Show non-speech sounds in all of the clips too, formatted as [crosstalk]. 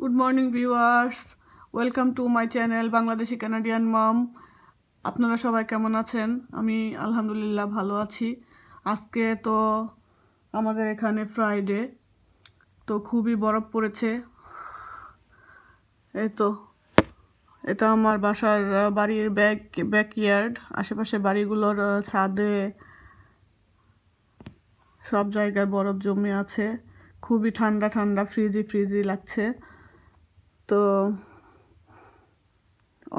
good morning viewers welcome to my channel Bangladeshi Canadian mom আপনারা সবাই কেমন আছেন আমি আলহামদুলিল্লাহ ভালো আছি আজকে তো আমাদের এখানে ফ্রাইডে তো খুবই বরফ পড়েছে এই তো এটা আমার বাসার বাড়ির ব্যাক ব্যাকইয়ার্ড আশেপাশে বাড়িগুলোর ছাদে সব জায়গায় বরফ জমে আছে খুবই ঠান্ডা ঠান্ডা ফ্রিজি ফ্রিজি লাগছে তো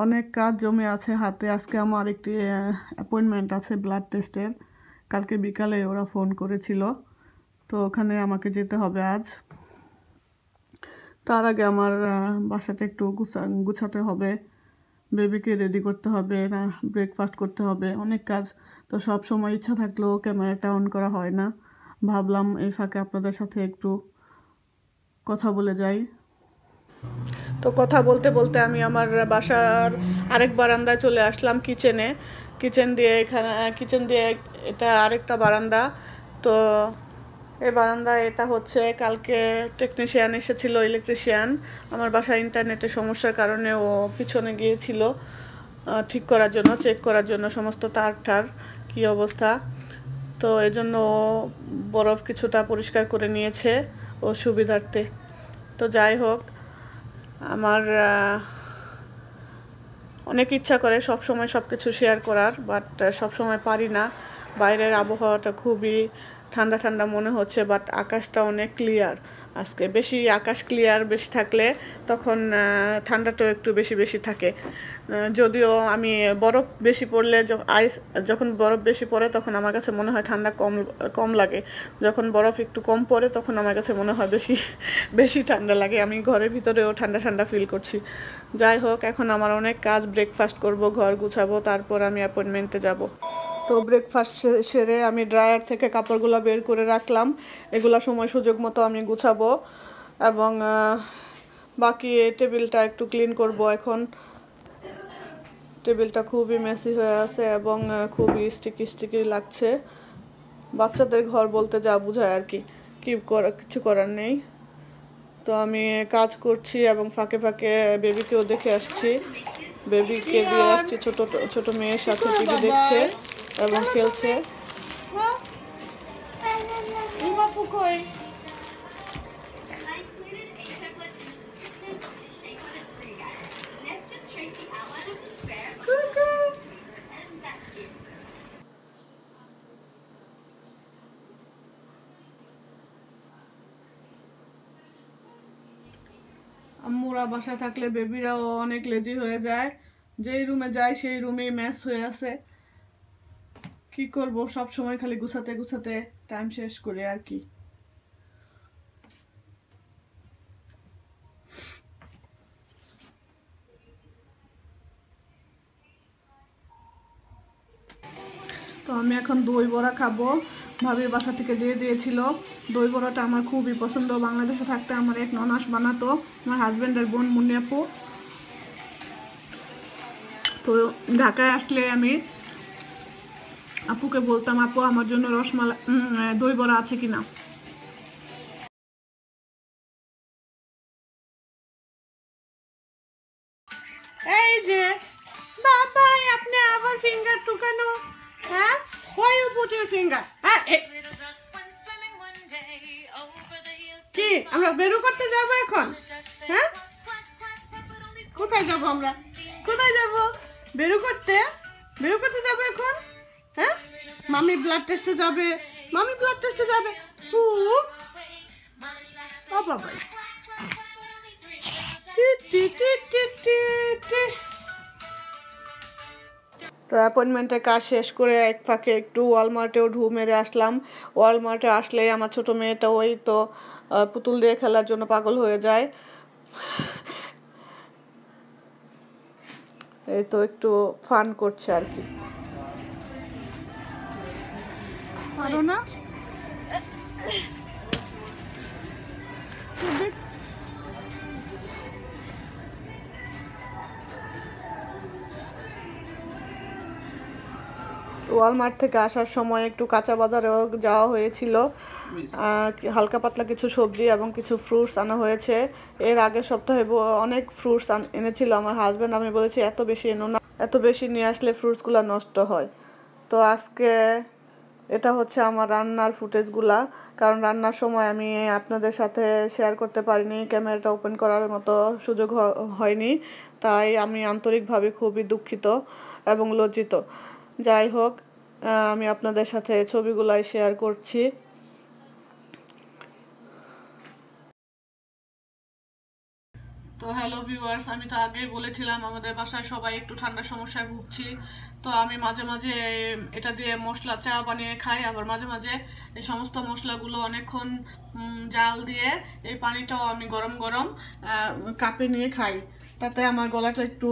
অনেক কাজ জমে আছে হাতে আজকে আমার একটি অ্যাপয়েন্টমেন্ট আছে ব্লাড টেস্টের কালকে বিকালে ওরা ফোন করেছিল তো ওখানে আমাকে যেতে হবে আজ তার আগে আমার বাসাটা একটু গুছাতে হবে বেবিকে রেডি করতে হবে না ব্রেকফাস্ট করতে হবে অনেক কাজ তো সব সময় ইচ্ছা থাকলেও ক্যামেরাটা অন করা হয় না ভাবলাম এই ফাঁকে আপনাদের সাথে একটু কথা বলে যাই তো কথা বলতে বলতে আমি আমার বাসার আরেক বারান্দায় চলে আসলাম কিচেনে কিচেন দিয়ে এখানে কিচেন দিয়ে এটা আরেকটা বারান্দা তো এই বারান্দায় এটা হচ্ছে কালকে টেকনিশিয়ান এসেছিলো ইলেকট্রিশিয়ান আমার বাসায় ইন্টারনেটের সমস্যার কারণে ও পিছনে গিয়েছিল ঠিক করার জন্য চেক করার জন্য সমস্ত তার ঠার কী অবস্থা তো এজন্য ও বরফ কিছুটা পরিষ্কার করে নিয়েছে ও সুবিধার্থে তো যাই হোক আমার অনেক ইচ্ছা করে সব সময় সব কিছু শেয়ার করার বাট সব সময় পারি না বাইরের আবহাওয়াটা খুবই ঠান্ডা ঠান্ডা মনে হচ্ছে বাট আকাশটা অনেক ক্লিয়ার আজকে বেশি আকাশ ক্লিয়ার বেশি থাকলে তখন ঠান্ডাটাও একটু বেশি বেশি থাকে যদিও আমি বরফ বেশি পড়লে আইস যখন বরফ বেশি পড়ে তখন আমার কাছে মনে হয় ঠান্ডা কম কম লাগে যখন বরফ একটু কম পড়ে তখন আমার কাছে মনে হয় বেশি [laughs] বেশি ঠান্ডা লাগে আমি ঘরের ভিতরেও ঠান্ডা ঠান্ডা ফিল করছি যাই হোক এখন আমার অনেক কাজ ব্রেকফাস্ট করব ঘর গুছাবো তারপর আমি অ্যাপয়েন্টমেন্টে যাব তো ব্রেকফাস্ট সেরে আমি ড্রায়ার থেকে কাপড়গুলো বের করে রাখলাম এগুলো সময় সুযোগ মতো আমি গুছাবো এবং বাকি টেবিলটা একটু ক্লিন করব এখন টেবিলটা খুবই মেসি হয়ে আছে এবং খুবই স্টিকি স্টিকি লাগছে বাচ্চাদের ঘর বলতে যা বোঝায় আর কি কি করা কিছু করার নেই তো আমি কাজ করছি এবং ফাঁকে ফাঁকে বেবিকেও দেখে আসছি বেবিকে দিয়ে আসছি ছোট ছোট মেয়ের সাথে টিভি দেখছে এবং খেলছে নোংরা বাসায় থাকলে বেবিরাও অনেক লেজি হয়ে যায় যেই রুমে যায় সেই রুমেই ম্যাচ হয়ে আছে কি করব সব সময় খালি গুছাতে গুছাতে টাইম শেষ করে আর কি তো আমি এখন দই বড়া খাবো ভাবির বাসা থেকে দিয়ে দিয়েছিল দই বড়াটা আমার খুবই পছন্দ বাংলাদেশে থাকতে আমার এক ননাস বানাতো আমার হাজব্যান্ডের বোন মুন্নিয়াপু তো ঢাকায় আসলে আমি আপুকে বলতাম আপু আমার জন্য রসমালা দই বড়া আছে কিনা এই যে বাবা আপনি আবার ফিঙ্গার টুকানো হ্যাঁ হয়ে উপরে ফিঙ্গার হ্যাঁ কি আমরা বেরু করতে যাব এখন হ্যাঁ কোথায় যাব আমরা কোথায় যাব বেরু করতে বেরু করতে যাব এখন হ্যাঁ মামি ব্লাড টেস্টে যাবে মামি ব্লাড টেস্টে যাবে হু বাবা টি টি টি টি তো অ্যাপয়েন্টমেন্টের কাজ শেষ করে এক ফাঁকে একটু ওয়ালমার্টেও ঢু মেরে আসলাম ওয়ালমার্টে আসলে আমার ছোটো মেয়েটা ওই তো পুতুল দিয়ে খেলার জন্য পাগল হয়ে যায় এই তো একটু ফান করছে আর কি না ওয়ালমার্ট থেকে আসার সময় একটু কাঁচা বাজারেও যাওয়া হয়েছিল হালকা পাতলা কিছু সবজি এবং কিছু ফ্রুটস আনা হয়েছে এর আগের সপ্তাহে অনেক ফ্রুটস এনেছিল আমার হাজব্যান্ড আমি বলেছি এত বেশি এনো না এত বেশি নিয়ে আসলে ফ্রুটসগুলো নষ্ট হয় তো আজকে এটা হচ্ছে আমার রান্নার ফুটেজগুলা কারণ রান্নার সময় আমি আপনাদের সাথে শেয়ার করতে পারিনি ক্যামেরাটা ওপেন করার মতো সুযোগ হয়নি তাই আমি আন্তরিকভাবে খুবই দুঃখিত এবং লজ্জিত যাই হোক আমি আপনাদের সাথে ছবিগুলাই শেয়ার করছি তো হ্যালো ভিউয়ার্স আমি তো আগেই বলেছিলাম আমাদের বাসায় সবাই একটু ঠান্ডার সমস্যায় ভুগছি তো আমি মাঝে মাঝে এটা দিয়ে মশলা চা বানিয়ে খাই আবার মাঝে মাঝে এই সমস্ত মশলাগুলো অনেকক্ষণ জাল দিয়ে এই পানিটাও আমি গরম গরম কাপে নিয়ে খাই তাতে আমার গলাটা একটু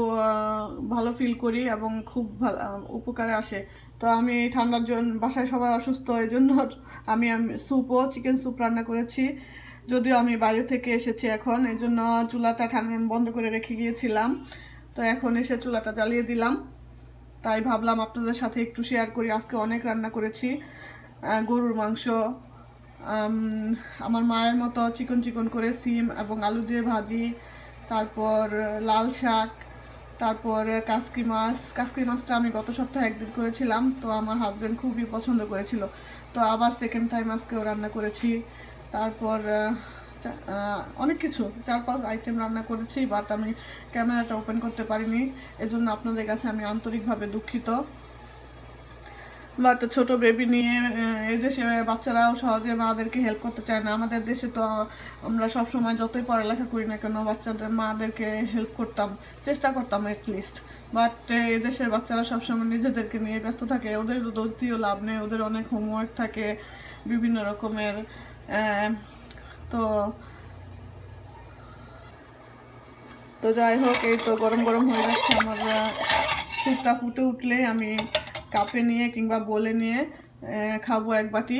ভালো ফিল করি এবং খুব ভালো উপকারে আসে তো আমি ঠান্ডার জন্য বাসায় সবাই অসুস্থ এই জন্য আমি স্যুপও চিকেন স্যুপ রান্না করেছি যদিও আমি বাইরে থেকে এসেছি এখন এই জন্য চুলাটা ঠান্ডা বন্ধ করে রেখে গিয়েছিলাম তো এখন এসে চুলাটা জ্বালিয়ে দিলাম তাই ভাবলাম আপনাদের সাথে একটু শেয়ার করি আজকে অনেক রান্না করেছি গরুর মাংস আমার মায়ের মতো চিকন চিকন করে সিম এবং আলু দিয়ে ভাজি তারপর লাল শাক তারপর কাসকি মাছ কাসকি মাছটা আমি গত সপ্তাহে একদিন করেছিলাম তো আমার হাজব্যান্ড খুবই পছন্দ করেছিল তো আবার সেকেন্ড টাইম আজকেও রান্না করেছি তারপর অনেক কিছু চার পাঁচ আইটেম রান্না করেছি বাট আমি ক্যামেরাটা ওপেন করতে পারিনি এজন্য আপনাদের কাছে আমি আন্তরিকভাবে দুঃখিত বা একটা ছোটো বেবি নিয়ে এদেশে বাচ্চারাও সহজে মাদেরকে হেল্প করতে চায় না আমাদের দেশে তো আমরা সব সময় যতই পড়ালেখা করি না কেন বাচ্চাদের মাদেরকে হেল্প করতাম চেষ্টা করতাম অ্যাটলিস্ট বাট এদেশের বাচ্চারা সবসময় নিজেদেরকে নিয়ে ব্যস্ত থাকে ওদের দোষ দিয়েও লাভ নেই ওদের অনেক হোমওয়ার্ক থাকে বিভিন্ন রকমের তো তো যাই হোক এই তো গরম গরম হয়ে যাচ্ছে আমার স্যুপটা ফুটে উঠলে আমি কাপে নিয়ে কিংবা বলে নিয়ে খাবো এক বাটি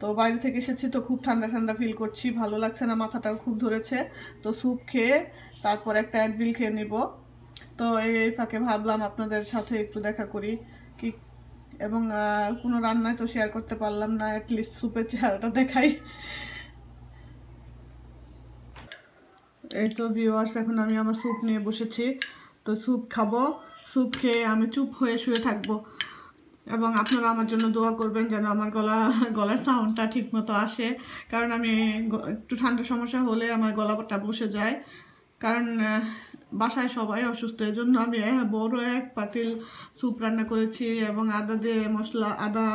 তো বাইরে থেকে এসেছি তো খুব ঠান্ডা ঠান্ডা ফিল করছি ভালো লাগছে না মাথাটাও খুব ধরেছে তো স্যুপ খেয়ে তারপর একটা অ্যাডবিল খেয়ে নিব তো এই ফাঁকে ভাবলাম আপনাদের সাথে একটু দেখা করি কি এবং কোনো রান্নায় তো শেয়ার করতে পারলাম না অ্যাটলিস্ট স্যুপের চেহারাটা দেখাই এই তো ভিউয়ার্স এখন আমি আমার স্যুপ নিয়ে বসেছি তো স্যুপ খাবো স্যুপ খেয়ে আমি চুপ হয়ে শুয়ে থাকবো এবং আপনারা আমার জন্য দোয়া করবেন যেন আমার গলা গলার সাউন্ডটা ঠিকমতো আসে কারণ আমি একটু ঠান্ডা সমস্যা হলে আমার গলাটা বসে যায় কারণ বাসায় সবাই অসুস্থ এই জন্য আমি বড় এক পাতিল স্যুপ রান্না করেছি এবং আদা দিয়ে মশলা আদা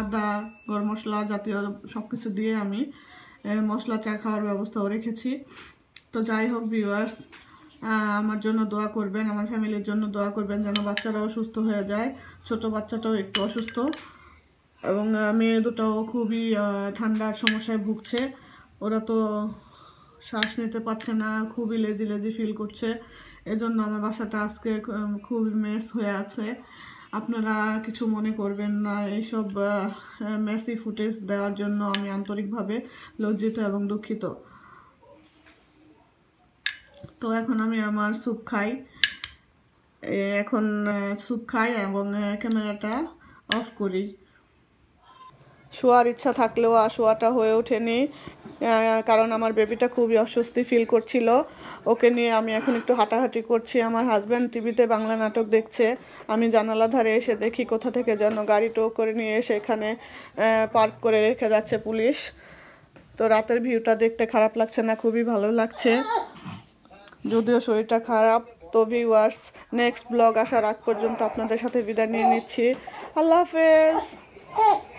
আদা গরম মশলা জাতীয় সব কিছু দিয়ে আমি মশলা চা খাওয়ার ব্যবস্থাও রেখেছি তো যাই হোক ভিউয়ার্স আমার জন্য দোয়া করবেন আমার ফ্যামিলির জন্য দোয়া করবেন যেন বাচ্চারাও সুস্থ হয়ে যায় ছোট বাচ্চাটাও একটু অসুস্থ এবং মেয়ে দুটাও খুবই ঠান্ডার সমস্যায় ভুগছে ওরা তো শ্বাস নিতে পারছে না খুবই লেজি লেজি ফিল করছে এজন্য আমার বাসাটা আজকে খুব মেস হয়ে আছে আপনারা কিছু মনে করবেন না এইসব মেসি ফুটেজ দেওয়ার জন্য আমি আন্তরিকভাবে লজ্জিত এবং দুঃখিত তো এখন আমি আমার স্যুপ খাই এখন স্যুপ খাই এবং ক্যামেরাটা অফ করি শোয়ার ইচ্ছা থাকলেও শোয়াটা হয়ে ওঠেনি কারণ আমার বেবিটা খুবই অস্বস্তি ফিল করছিল ওকে নিয়ে আমি এখন একটু হাঁটাহাঁটি করছি আমার হাজব্যান্ড টিভিতে বাংলা নাটক দেখছে আমি জানালা ধারে এসে দেখি কোথা থেকে যেন গাড়ি টো করে নিয়ে এসে এখানে পার্ক করে রেখে যাচ্ছে পুলিশ তো রাতের ভিউটা দেখতে খারাপ লাগছে না খুবই ভালো লাগছে যদিও শরীরটা খারাপ তবে ওয়ার্স নেক্সট ব্লগ আসার আগ পর্যন্ত আপনাদের সাথে বিদায় নিয়ে নিচ্ছি আল্লাহ হাফেজ